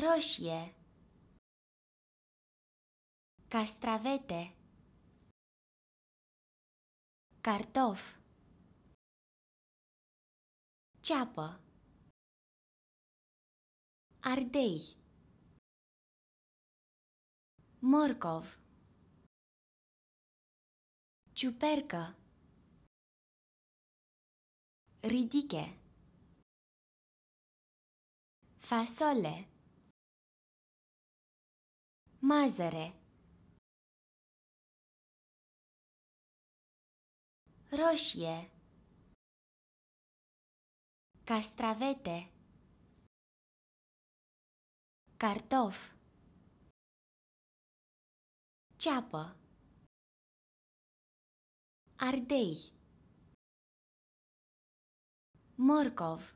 roșie castravete cartof ceapă ardei morcov ciupercă ridiche fasole Mazăre Roșie Castravete Cartof Ceapă Ardei Morcov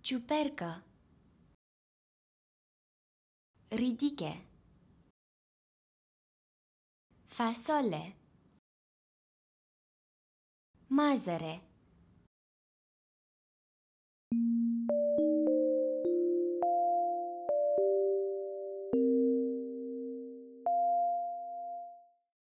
Ciupercă ریدیگه فساله مازره